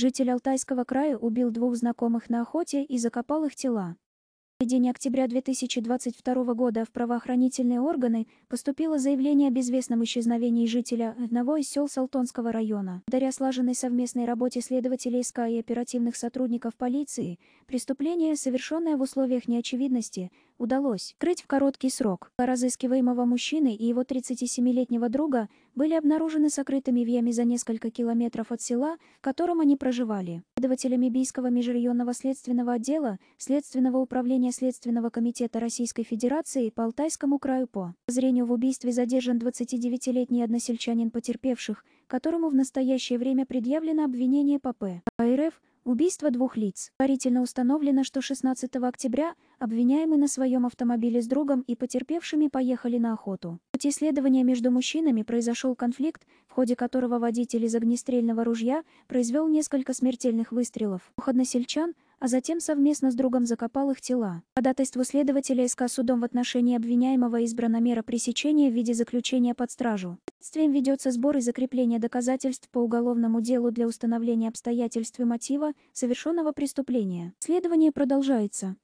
Житель Алтайского края убил двух знакомых на охоте и закопал их тела середине октября 2022 года в правоохранительные органы поступило заявление о безвестном исчезновении жителя одного из сел Салтонского района. Благодаря слаженной совместной работе следователей СК и оперативных сотрудников полиции, преступление, совершенное в условиях неочевидности, удалось скрыть в короткий срок. Разыскиваемого мужчины и его 37-летнего друга были обнаружены сокрытыми в яме за несколько километров от села, в котором они проживали следователями Бийского межрайонного следственного отдела Следственного управления Следственного комитета Российской Федерации по Алтайскому краю по зрению в убийстве задержан 29-летний односельчанин потерпевших, которому в настоящее время предъявлено обвинение по П. А Убийство двух лиц. Парительно установлено, что 16 октября обвиняемый на своем автомобиле с другом и потерпевшими поехали на охоту. В ходе следования между мужчинами произошел конфликт, в ходе которого водитель из огнестрельного ружья произвел несколько смертельных выстрелов. Уходносельчан, а затем совместно с другом закопал их тела. По датайству следователя СК судом в отношении обвиняемого избрана мера пресечения в виде заключения под стражу. Следствием ведется сбор и закрепление доказательств по уголовному делу для установления обстоятельств и мотива совершенного преступления. Следование продолжается.